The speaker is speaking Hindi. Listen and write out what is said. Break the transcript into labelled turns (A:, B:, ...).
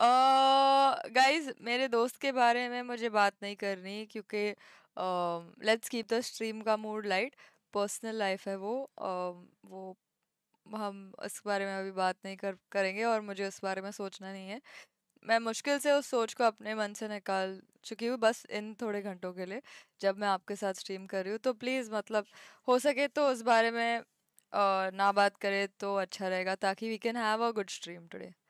A: गाइस मेरे दोस्त के बारे में मुझे बात नहीं करनी क्योंकि लेट्स कीप द स्ट्रीम का मूड लाइट पर्सनल लाइफ है वो uh, वो हम इस बारे में अभी बात नहीं कर करेंगे और मुझे उस बारे में सोचना नहीं है मैं मुश्किल से उस सोच को अपने मन से निकाल चुकी हूँ बस इन थोड़े घंटों के लिए जब मैं आपके साथ स्ट्रीम कर रही हूँ तो प्लीज़ मतलब हो सके तो उस बारे में अ, ना बात करें तो अच्छा रहेगा ताकि we can have a good stream today